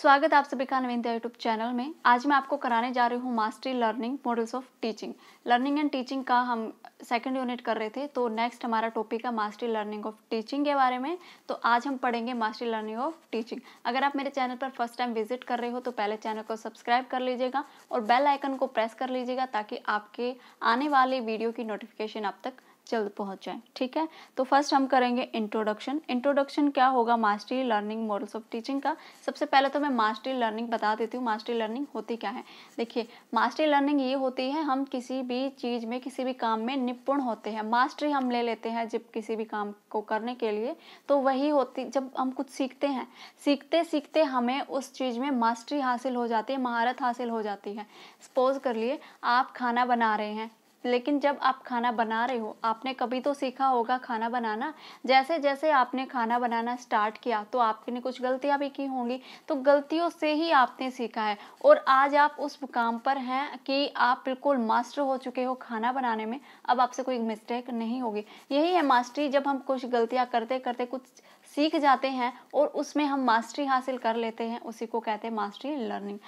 स्वागत आप सभी का नवीनता यूट्यूब चैनल में आज मैं आपको कराने जा रही हूँ mastery learning models of teaching learning and teaching का हम सेकंड यूनिट कर रहे थे तो नेक्स्ट हमारा टॉपिक है मास्टरी लर्निंग ऑफ टीचिंग के बारे में तो आज हम पढ़ेंगे मास्टरी लर्निंग ऑफ टीचिंग अगर आप मेरे चैनल पर फर्स्ट टाइम विजिट कर रहे हो तो पहले चैनल को सब्सक्राइब कर लीजिएगा और बेल आइकन को प्रेस कर लीजिएगा ताकि आपके आने वाले वीडियो की नोटिफिकेशन आप तक जल्द पहुंच जाए ठीक है तो फर्स्ट हम करेंगे इंट्रोडक्शन इंट्रोडक्शन क्या होगा mastery learning models of teaching का सबसे पहले तो मैं मास्टरी लर्निंग बता देती हूँ मास्टरी लर्निंग होती क्या है देखिए मास्टरी लर्निंग ये होती है हम किसी भी चीज़ में किसी भी काम में निपुण होते हैं मास्टरी हम ले लेते हैं जब किसी भी काम को करने के लिए तो वही होती जब हम कुछ सीखते हैं सीखते सीखते हमें उस चीज़ में मास्टरी हासिल हो जाती है महारत हासिल हो जाती है सपोज कर लिए आप खाना बना रहे हैं लेकिन जब आप खाना बना रहे हो आपने कभी तो सीखा होगा खाना बनाना जैसे जैसे आपने खाना बनाना स्टार्ट किया तो आपने कुछ गलतियाँ भी की होंगी तो गलतियों से ही आपने सीखा है और आज आप उस मुकाम पर हैं कि आप बिल्कुल मास्टर हो चुके हो खाना बनाने में अब आपसे कोई मिस्टेक नहीं होगी यही है मास्टरी जब हम कुछ गलतियाँ करते करते कुछ सीख जाते हैं और उसमें हम मास्टरी हासिल कर लेते हैं उसी को कहते हैं मास्टरी लर्निंग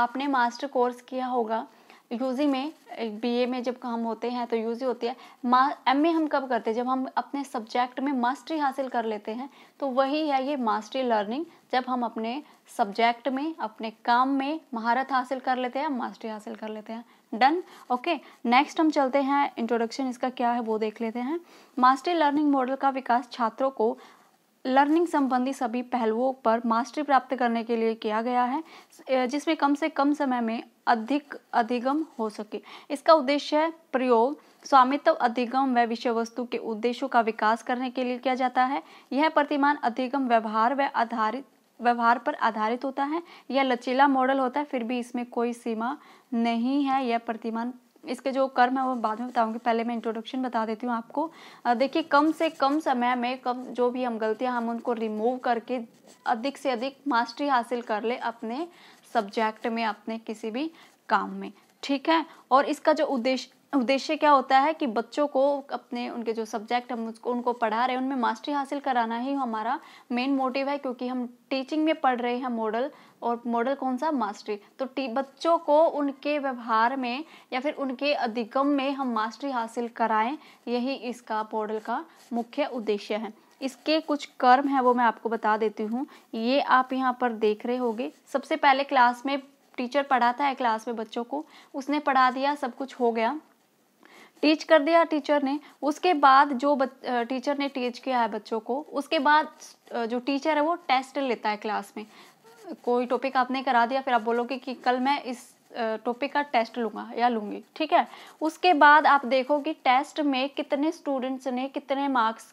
आपने मास्टर कोर्स किया होगा यूजी में बीए में जब हम होते हैं तो यूजी होती है एम ए हम कब करते हैं जब हम अपने सब्जेक्ट में मास्टरी हासिल कर लेते हैं तो वही है ये मास्टरी लर्निंग जब हम अपने सब्जेक्ट में अपने काम में महारत हासिल कर लेते हैं मास्टरी हासिल कर लेते हैं डन ओके नेक्स्ट हम चलते हैं इंट्रोडक्शन इसका क्या है वो देख लेते हैं मास्टरी लर्निंग मॉडल का विकास छात्रों को लर्निंग संबंधी सभी पहलुओं पर मास्टरी प्राप्त करने के लिए किया गया है जिसमें कम से कम समय में अधिक अधिगम हो सके इसका उद्देश्य है प्रयोग स्वामित्व अधिगम व विषय वस्तु के उद्देश्यों का विकास करने के लिए किया जाता है यह प्रतिमान अधिगम व्यवहार व आधारित व्यवहार पर आधारित होता है यह लचीला मॉडल होता है फिर भी इसमें कोई सीमा नहीं है यह प्रतिमान इसके जो कर्म है वो बाद में बताऊंगी पहले मैं इंट्रोडक्शन बता देती हूँ आपको देखिए कम से कम समय में कम जो भी हम गलतियाँ हम उनको रिमूव करके अधिक से अधिक मास्टरी हासिल कर ले अपने सब्जेक्ट में अपने किसी भी काम में ठीक है और इसका जो उद्देश्य उद्देश्य क्या होता है कि बच्चों को अपने उनके जो सब्जेक्ट हम उसको उनको पढ़ा रहे हैं उनमें मास्टरी हासिल कराना ही हमारा मेन मोटिव है क्योंकि हम टीचिंग में पढ़ रहे हैं मॉडल और मॉडल कौन सा मास्टरी तो बच्चों को उनके व्यवहार में या फिर उनके अधिगम में हम मास्टरी हासिल कराएं यही इसका मॉडल का मुख्य उद्देश्य है इसके कुछ कर्म है वो मैं आपको बता देती हूँ ये आप यहाँ पर देख रहे होगे सबसे पहले क्लास में टीचर पढ़ाता है क्लास में बच्चों को उसने पढ़ा दिया सब कुछ हो गया टीच कर दिया टीचर ने उसके बाद जो बच, टीचर ने टीच किया है बच्चों को उसके बाद जो टीचर है वो टेस्ट लेता है क्लास में कोई टॉपिक आपने करा दिया फिर आप बोलोगे कि कल मैं इस टॉपिक का टेस्ट लूँगा या लूँगी ठीक है उसके बाद आप देखो कि टेस्ट में कितने स्टूडेंट्स ने कितने मार्क्स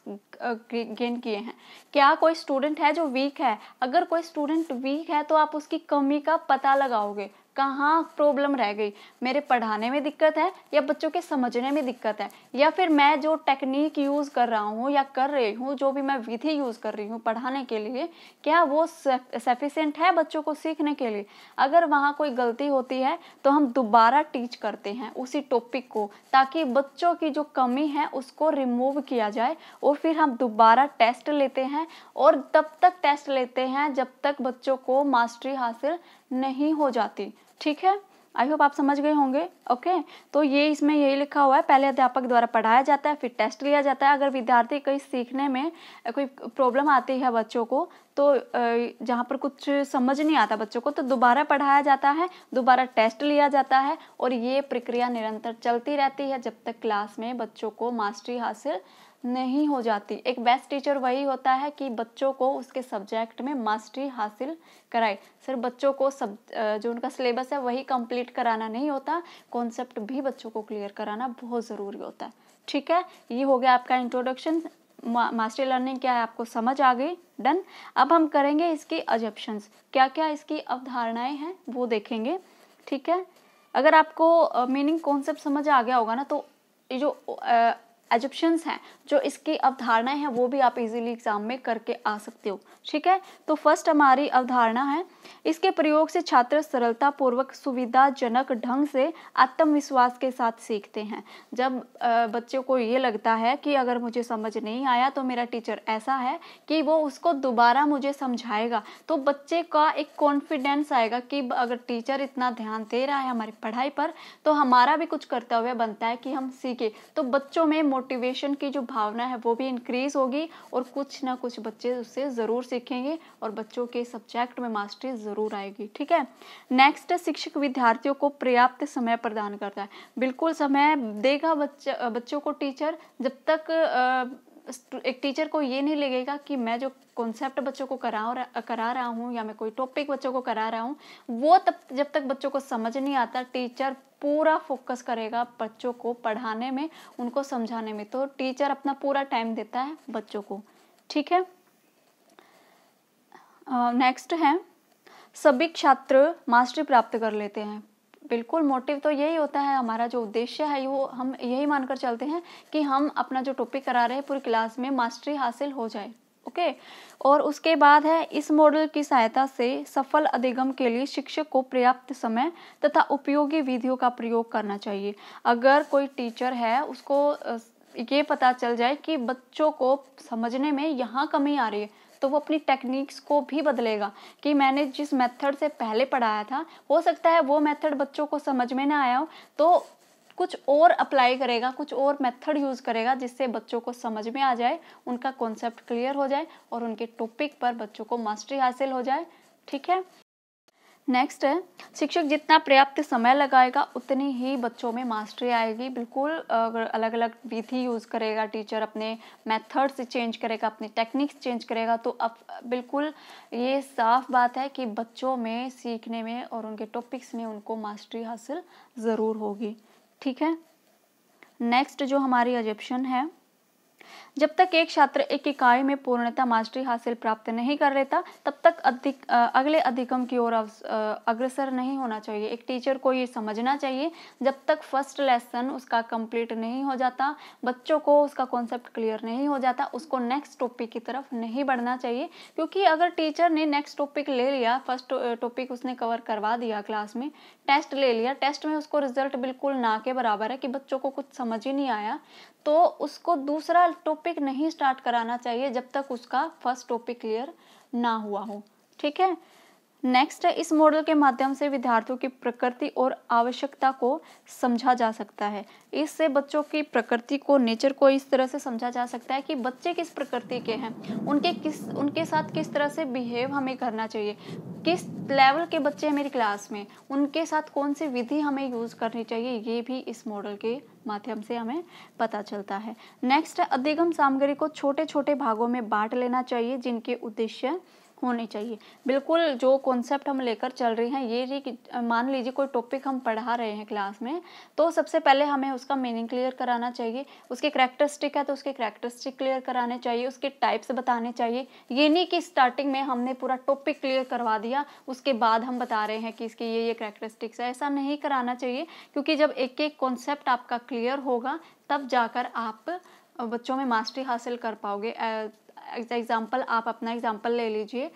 गेन किए हैं क्या कोई स्टूडेंट है जो वीक है अगर कोई स्टूडेंट वीक है तो आप उसकी कमी का पता लगाओगे कहाँ प्रॉब्लम रह गई मेरे पढ़ाने में दिक्कत है या बच्चों के समझने में दिक्कत है या फिर मैं जो टेक्निक यूज़ कर रहा हूँ या कर रही हूँ जो भी मैं विधि यूज़ कर रही हूँ पढ़ाने के लिए क्या वो सफिशेंट है बच्चों को सीखने के लिए अगर वहाँ कोई गलती होती है तो हम दोबारा टीच करते हैं उसी टॉपिक को ताकि बच्चों की जो कमी है उसको रिमूव किया जाए और फिर हम दोबारा टेस्ट लेते हैं और तब तक टेस्ट लेते हैं जब तक बच्चों को मास्टरी हासिल नहीं हो जाती ठीक है आई होप आप समझ गए होंगे ओके okay? तो ये इसमें यही लिखा हुआ है पहले अध्यापक द्वारा पढ़ाया जाता है फिर टेस्ट लिया जाता है अगर विद्यार्थी कहीं सीखने में कोई प्रॉब्लम आती है बच्चों को तो जहाँ पर कुछ समझ नहीं आता बच्चों को तो दोबारा पढ़ाया जाता है दोबारा टेस्ट लिया जाता है और ये प्रक्रिया निरंतर चलती रहती है जब तक क्लास में बच्चों को मास्टरी हासिल नहीं हो जाती एक बेस्ट टीचर वही होता है कि बच्चों को उसके सब्जेक्ट में मास्टरी हासिल कराए सिर्फ बच्चों को सब जो उनका सिलेबस है वही कंप्लीट कराना नहीं होता कॉन्सेप्ट भी बच्चों को क्लियर कराना बहुत ज़रूरी होता है ठीक है ये हो गया आपका इंट्रोडक्शन मास्टरी लर्निंग क्या है आपको समझ आ गई डन अब हम करेंगे इसकी अजप्शन क्या क्या इसकी अवधारणाएं हैं वो देखेंगे ठीक है अगर आपको मीनिंग कॉन्सेप्ट समझ आ गया होगा ना तो ये जो एजप्शंस हैं जो इसकी अवधारणा है वो भी आप इजीली एग्जाम में करके आ सकते हो ठीक है तो फर्स्ट हमारी अवधारणा है इसके प्रयोग से छात्र सरलता पूर्वक सुविधाजनक ढंग से आत्मविश्वास के साथ सीखते हैं जब बच्चों को ये लगता है कि अगर मुझे समझ नहीं आया तो मेरा टीचर ऐसा है कि वो उसको दोबारा मुझे समझाएगा तो बच्चे का एक कॉन्फिडेंस आएगा कि अगर टीचर इतना ध्यान दे रहा है हमारी पढ़ाई पर तो हमारा भी कुछ कर्तव्य बनता है कि हम सीखे तो बच्चों में मोटिवेशन की जो भावना है वो भी इंक्रीज़ होगी और कुछ ना कुछ बच्चे उससे ज़रूर सीखेंगे और बच्चों के सब्जेक्ट में मास्टरी ज़रूर आएगी ठीक है नेक्स्ट शिक्षक विद्यार्थियों को पर्याप्त समय प्रदान करता है बिल्कुल समय देगा बच्चा बच्चों को टीचर जब तक आ, एक टीचर को ये नहीं लगेगा कि मैं जो कॉन्सेप्ट बच्चों को करा करा रहा हूँ या मैं कोई टॉपिक बच्चों को करा रहा हूँ वो तब जब तक बच्चों को समझ नहीं आता टीचर पूरा फोकस करेगा बच्चों को पढ़ाने में उनको समझाने में तो टीचर अपना पूरा टाइम देता है बच्चों को ठीक है नेक्स्ट uh, है सभी छात्र मास्टरी प्राप्त कर लेते हैं बिल्कुल मोटिव तो यही होता है हमारा जो उद्देश्य है वो हम यही मानकर चलते हैं कि हम अपना जो टॉपिक करा रहे हैं पूरी क्लास में मास्टरी हासिल हो जाए ओके और उसके बाद है इस मॉडल की सहायता से सफल अधिगम के लिए शिक्षक को पर्याप्त समय तथा उपयोगी विधियों का प्रयोग करना चाहिए अगर कोई टीचर है उसको ये पता चल जाए कि बच्चों को समझने में यहाँ कमी आ रही है तो वो अपनी टेक्निक्स को भी बदलेगा कि मैंने जिस मेथड से पहले पढ़ाया था हो सकता है वो मेथड बच्चों को समझ में ना आया हो तो कुछ और अप्लाई करेगा कुछ और मेथड यूज़ करेगा जिससे बच्चों को समझ में आ जाए उनका कॉन्सेप्ट क्लियर हो जाए और उनके टॉपिक पर बच्चों को मास्टरी हासिल हो जाए ठीक है नेक्स्ट है शिक्षक जितना पर्याप्त समय लगाएगा उतनी ही बच्चों में मास्टरी आएगी बिल्कुल अलग अलग विधि यूज़ करेगा टीचर अपने मेथड्स चेंज करेगा अपने टेक्निक्स चेंज करेगा तो अब बिल्कुल ये साफ बात है कि बच्चों में सीखने में और उनके टॉपिक्स में उनको मास्टरी हासिल ज़रूर होगी ठीक है नेक्स्ट जो हमारी अजिप्शन है जब तक एक छात्र एक इकाई में पूर्णता मास्टरी हासिल प्राप्त नहीं कर लेता तब तक अधिक अगले अधिकम की ओर अग्रसर नहीं होना चाहिए एक टीचर को ये समझना चाहिए जब तक फर्स्ट लेसन उसका कंप्लीट नहीं हो जाता बच्चों को उसका कॉन्सेप्ट क्लियर नहीं हो जाता उसको नेक्स्ट टॉपिक की तरफ नहीं बढ़ना चाहिए क्योंकि अगर टीचर ने नेक्स्ट टॉपिक ले लिया फर्स्ट टॉपिक उसने कवर करवा दिया क्लास में टेस्ट ले लिया टेस्ट में उसको रिजल्ट बिल्कुल ना के बराबर है कि बच्चों को कुछ समझ ही नहीं आया तो उसको दूसरा टॉपिक नहीं स्टार्ट कराना चाहिए जब तक उसका फर्स्ट टॉपिक क्लियर ना हुआ हो ठीक है नेक्स्ट इस मॉडल के माध्यम से विद्यार्थियों की प्रकृति और आवश्यकता को समझा जा सकता है इससे बच्चों की प्रकृति को नेचर को इस तरह से समझा जा सकता है कि बच्चे किस प्रकृति के हैं उनके किस उनके साथ किस तरह से बिहेव हमें करना चाहिए किस लेवल के बच्चे हैं मेरी क्लास में उनके साथ कौन सी विधि हमें यूज़ करनी चाहिए ये भी इस मॉडल के माध्यम से हमें पता चलता है नेक्स्ट अधिगम सामग्री को छोटे छोटे भागों में बांट लेना चाहिए जिनके उद्देश्य होनी चाहिए बिल्कुल जो कॉन्सेप्ट हम लेकर चल रहे हैं ये जी कि मान लीजिए कोई टॉपिक हम पढ़ा रहे हैं क्लास में तो सबसे पहले हमें उसका मीनिंग क्लियर कराना चाहिए उसके करेक्टरिस्टिक है तो उसके करेक्टरिस्टिक क्लियर कराने चाहिए उसके टाइप्स बताने चाहिए ये नहीं कि स्टार्टिंग में हमने पूरा टॉपिक क्लियर करवा दिया उसके बाद हम बता रहे हैं कि इसके ये ये करेक्टरिस्टिक्स है ऐसा नहीं कराना चाहिए क्योंकि जब एक एक कॉन्सेप्ट आपका क्लियर होगा तब जाकर आप बच्चों में मास्टरी हासिल कर पाओगे एग्ज़ाम्पल आप अपना एग्ज़ाम्पल ले लीजिए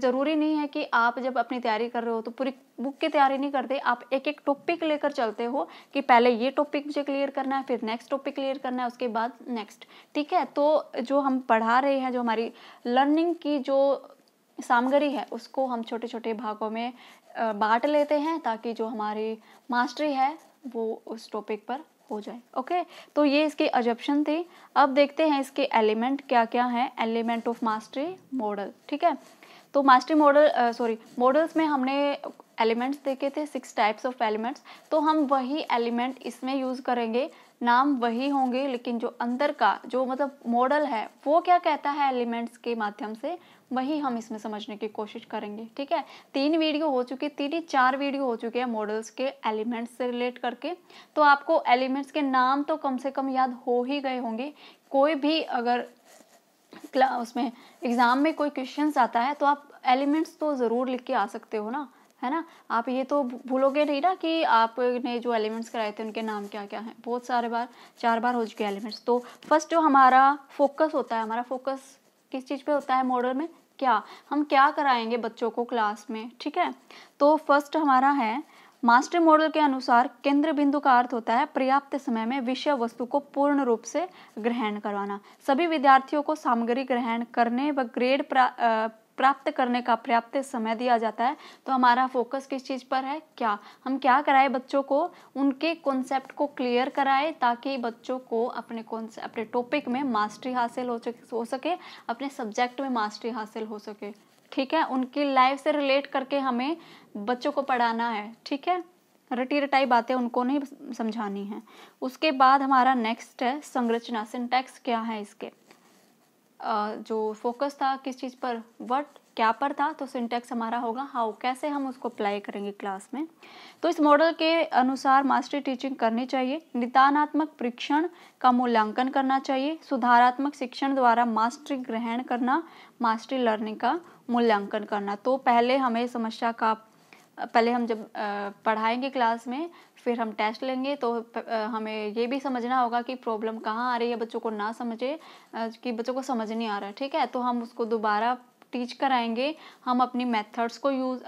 ज़रूरी नहीं है कि आप जब अपनी तैयारी कर रहे हो तो पूरी बुक की तैयारी नहीं करते आप एक एक टॉपिक लेकर चलते हो कि पहले ये टॉपिक मुझे क्लियर करना है फिर नेक्स्ट टॉपिक क्लियर करना है उसके बाद नेक्स्ट ठीक है तो जो हम पढ़ा रहे हैं जो हमारी लर्निंग की जो सामग्री है उसको हम छोटे छोटे भागों में बांट लेते हैं ताकि जो हमारी मास्टरी है वो उस टॉपिक पर हो जाए ओके तो ये इसके अजप्शन थे अब देखते हैं इसके एलिमेंट क्या क्या हैं एलिमेंट ऑफ मास्टरी मॉडल ठीक है तो मास्टरी मॉडल सॉरी मॉडल्स में हमने एलिमेंट्स देखे थे सिक्स टाइप्स ऑफ एलिमेंट्स तो हम वही एलिमेंट इसमें यूज़ करेंगे नाम वही होंगे लेकिन जो अंदर का जो मतलब मॉडल है वो क्या कहता है एलिमेंट्स के माध्यम से वही हम इसमें समझने की कोशिश करेंगे ठीक है तीन वीडियो हो चुके तीन ही चार वीडियो हो चुके हैं मॉडल्स के एलिमेंट्स से रिलेट करके तो आपको एलिमेंट्स के नाम तो कम से कम याद हो ही गए होंगे कोई भी अगर उसमें एग्ज़ाम में कोई क्वेश्चन आता है तो आप एलिमेंट्स तो ज़रूर लिख के आ सकते हो ना है ना आप ये तो भूलोगे नहीं ना कि आपने जो एलिमेंट्स कराए थे उनके नाम क्या क्या हैं बहुत सारे बार चार बार हो चुके एलिमेंट्स तो फर्स्ट जो हमारा फोकस होता है हमारा फोकस किस चीज़ पे होता है मॉडल में क्या हम क्या कराएंगे बच्चों को क्लास में ठीक है तो फर्स्ट हमारा है मास्टर मॉडल के अनुसार केंद्र बिंदु का अर्थ होता है पर्याप्त समय में विषय वस्तु को पूर्ण रूप से ग्रहण करवाना सभी विद्यार्थियों को सामग्री ग्रहण करने व ग्रेड प्राप्त करने का पर्याप्त समय दिया जाता है तो हमारा फोकस किस चीज़ पर है क्या हम क्या कराए बच्चों को उनके कॉन्सेप्ट को क्लियर कराए ताकि बच्चों को अपने अपने टॉपिक में मास्टरी हासिल हो हो सके अपने सब्जेक्ट में मास्टरी हासिल हो सके ठीक है उनकी लाइफ से रिलेट करके हमें बच्चों को पढ़ाना है ठीक है रटी रटाई बातें उनको नहीं समझानी है उसके बाद हमारा नेक्स्ट है संरचना सिंटैक्स क्या है इसके जो फोकस था किस चीज़ पर वट क्या पर था तो सिंटेक्स हमारा होगा हाउ कैसे हम उसको अप्लाई करेंगे क्लास में तो इस मॉडल के अनुसार मास्टरी टीचिंग करनी चाहिए निदानात्मक परीक्षण का मूल्यांकन करना चाहिए सुधारात्मक शिक्षण द्वारा मास्टरी ग्रहण करना मास्टरी लर्निंग का मूल्यांकन करना तो पहले हमें समस्या का पहले हम जब पढ़ाएंगे क्लास में फिर हम टेस्ट लेंगे तो हमें ये भी समझना होगा कि प्रॉब्लम कहाँ आ रही है बच्चों को ना समझे कि बच्चों को समझ नहीं आ रहा ठीक है तो हम उसको दोबारा टीच कराएंगे हम अपनी मेथड्स को यूज़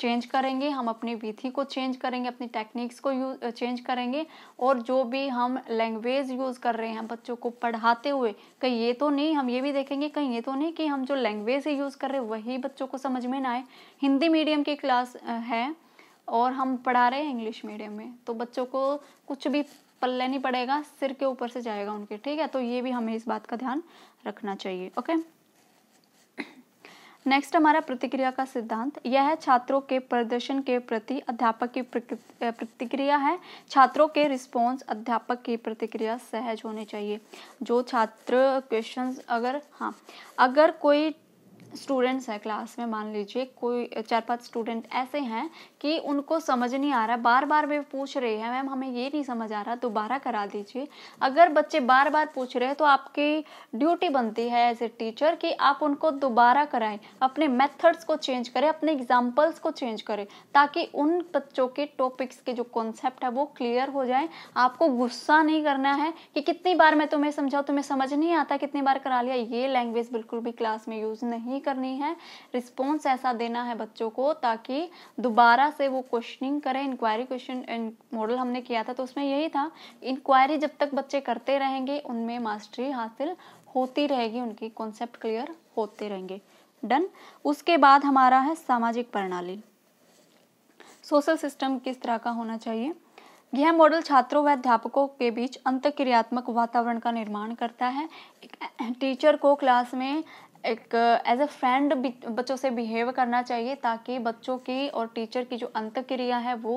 चेंज करेंगे हम अपनी विधि को चेंज करेंगे अपनी टेक्निक्स को यूज चेंज करेंगे और जो भी हम लैंग्वेज यूज़ कर रहे हैं बच्चों को पढ़ाते हुए कहीं ये तो नहीं हम ये भी देखेंगे कहीं ये तो नहीं कि हम जो लैंग्वेज यूज़ कर रहे हैं वही बच्चों को समझ में ना आए हिंदी मीडियम की क्लास है और हम पढ़ा रहे हैं इंग्लिश मीडियम में तो बच्चों को कुछ भी पल्ले नहीं पड़ेगा सिर के ऊपर से जाएगा उनके ठीक है तो ये भी हमें इस बात का ध्यान रखना चाहिए ओके नेक्स्ट हमारा प्रतिक्रिया का सिद्धांत यह है छात्रों के प्रदर्शन के प्रति अध्यापक की प्रतिक्रिया है छात्रों के रिस्पॉन्स अध्यापक की प्रतिक्रिया सहज होनी चाहिए जो छात्र क्वेश्चन अगर हाँ अगर कोई स्टूडेंट्स हैं क्लास में मान लीजिए कोई चार पांच स्टूडेंट ऐसे हैं कि उनको समझ नहीं आ रहा बार बार वे पूछ रहे हैं मैम हमें ये नहीं समझ आ रहा दोबारा करा दीजिए अगर बच्चे बार बार पूछ रहे हैं तो आपकी ड्यूटी बनती है एज ए टीचर कि आप उनको दोबारा कराएं अपने मेथड्स को चेंज करें अपने एग्जाम्पल्स को चेंज करें ताकि उन बच्चों के टॉपिक्स के जो कॉन्सेप्ट है वो क्लियर हो जाए आपको गुस्सा नहीं करना है कि कितनी बार मैं तुम्हें समझाऊँ तुम्हें समझ नहीं आता कितनी बार करा लिया ये लैंग्वेज बिल्कुल भी क्लास में यूज़ नहीं नहीं करनी है रिस्पॉन्स ऐसा देना है बच्चों को ताकि दोबारा से वो क्वेश्चनिंग करें इंक्वायरी क्वेश्चन मॉडल हमने किया था तो उसमें यही था इंक्वायरी जब तक बच्चे करते रहेंगे उनमें मास्टरी हासिल होती रहेगी उनकी कॉन्सेप्ट क्लियर होते रहेंगे डन उसके बाद हमारा है सामाजिक प्रणाली सोशल सिस्टम किस तरह का होना चाहिए यह मॉडल छात्रों व अध्यापकों के बीच अंत क्रियात्मक वातावरण का निर्माण करता है टीचर को क्लास में एक एज अ फ्रेंड बच्चों से बिहेव करना चाहिए ताकि बच्चों की और टीचर की जो अंत क्रिया है वो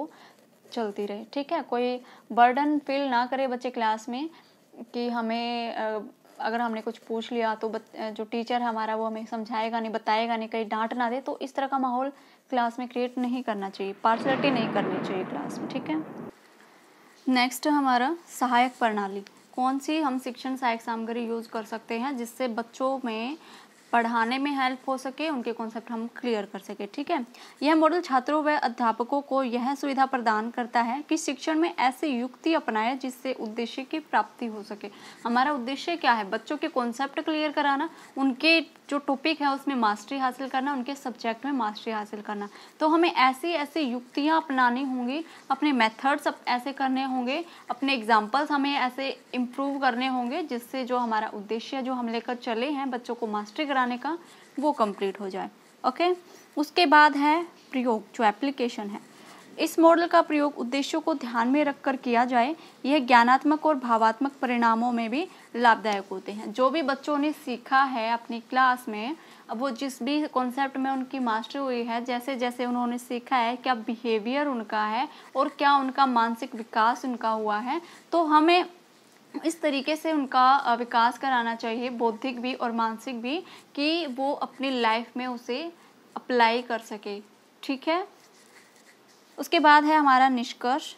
चलती रहे ठीक है कोई बर्डन फील ना करे बच्चे क्लास में कि हमें अगर हमने कुछ पूछ लिया तो जो टीचर हमारा वो हमें समझाएगा नहीं बताएगा नहीं कहीं डांट ना दे तो इस तरह का माहौल क्लास में क्रिएट नहीं करना चाहिए पार्सलिटी नहीं करनी चाहिए क्लास में ठीक है नेक्स्ट हमारा सहायक प्रणाली कौन सी हम शिक्षण सहायक सामग्री यूज़ कर सकते हैं जिससे बच्चों में पढ़ाने में हेल्प हो सके उनके कॉन्सेप्ट हम क्लियर कर सके ठीक है यह मॉडल छात्रों व अध्यापकों को यह सुविधा प्रदान करता है कि शिक्षण में ऐसे युक्ति अपनाए जिससे उद्देश्य की प्राप्ति हो सके हमारा उद्देश्य क्या है बच्चों के कॉन्सेप्ट क्लियर कराना उनके जो टॉपिक है उसमें मास्टरी हासिल करना उनके सब्जेक्ट में मास्टरी हासिल करना तो हमें ऐसी ऐसी युक्तियाँ अपनानी होंगी अपने मेथड्स ऐसे करने होंगे अपने एग्जाम्पल्स हमें ऐसे इम्प्रूव करने होंगे जिससे जो हमारा उद्देश्य जो हम लेकर चले हैं बच्चों को मास्टरी कराने का वो कंप्लीट हो जाए ओके उसके बाद है प्रयोग जो एप्लीकेशन है इस मॉडल का प्रयोग उद्देश्यों को ध्यान में रखकर किया जाए यह ज्ञानात्मक और भावात्मक परिणामों में भी लाभदायक होते हैं जो भी बच्चों ने सीखा है अपनी क्लास में अब वो जिस भी कॉन्सेप्ट में उनकी मास्टरी हुई है जैसे जैसे उन्होंने सीखा है क्या बिहेवियर उनका है और क्या उनका मानसिक विकास उनका हुआ है तो हमें इस तरीके से उनका विकास कराना चाहिए बौद्धिक भी और मानसिक भी कि वो अपनी लाइफ में उसे अप्लाई कर सके ठीक है उसके बाद है हमारा निष्कर्ष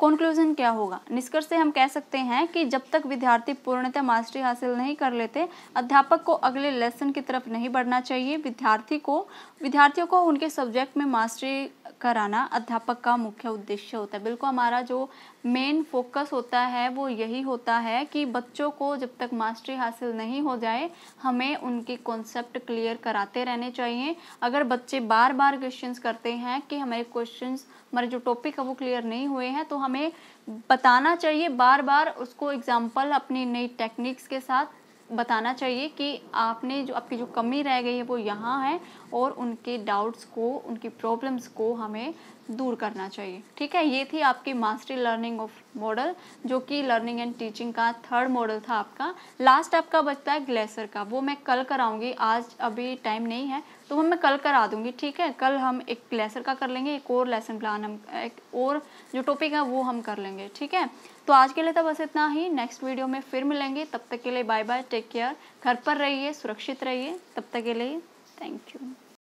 कंक्लूजन क्या होगा निष्कर्ष से हम कह सकते हैं कि जब तक विद्यार्थी पूर्णतः मास्टरी हासिल नहीं कर लेते अध्यापक को अगले लेसन की तरफ नहीं बढ़ना चाहिए विद्यार्थी को विद्यार्थियों को उनके सब्जेक्ट में मास्टरी कराना अध्यापक का मुख्य उद्देश्य होता है बिल्कुल हमारा जो मेन फोकस होता है वो यही होता है कि बच्चों को जब तक मास्टरी हासिल नहीं हो जाए हमें उनके कॉन्सेप्ट क्लियर कराते रहने चाहिए अगर बच्चे बार बार क्वेश्चंस करते हैं कि हमारे क्वेश्चंस हमारे जो टॉपिक है वो क्लियर नहीं हुए हैं तो हमें बताना चाहिए बार बार उसको एग्जाम्पल अपनी नई टेक्निक्स के साथ बताना चाहिए कि आपने जो आपकी जो कमी रह गई है वो यहाँ है और उनके डाउट्स को उनकी प्रॉब्लम्स को हमें दूर करना चाहिए ठीक है ये थी आपकी मास्टरी लर्निंग ऑफ मॉडल जो कि लर्निंग एंड टीचिंग का थर्ड मॉडल था आपका लास्ट आपका बचता है ग्लेसर का वो मैं कल कराऊंगी आज अभी टाइम नहीं है तो वो मैं कल करा दूँगी ठीक है कल हम एक लेसन का कर लेंगे एक और लेसन प्लान हम एक और जो टॉपिक है वो हम कर लेंगे ठीक है तो आज के लिए तो बस इतना ही नेक्स्ट वीडियो में फिर मिलेंगे तब तक के लिए बाय बाय टेक केयर घर पर रहिए सुरक्षित रहिए तब तक के लिए थैंक यू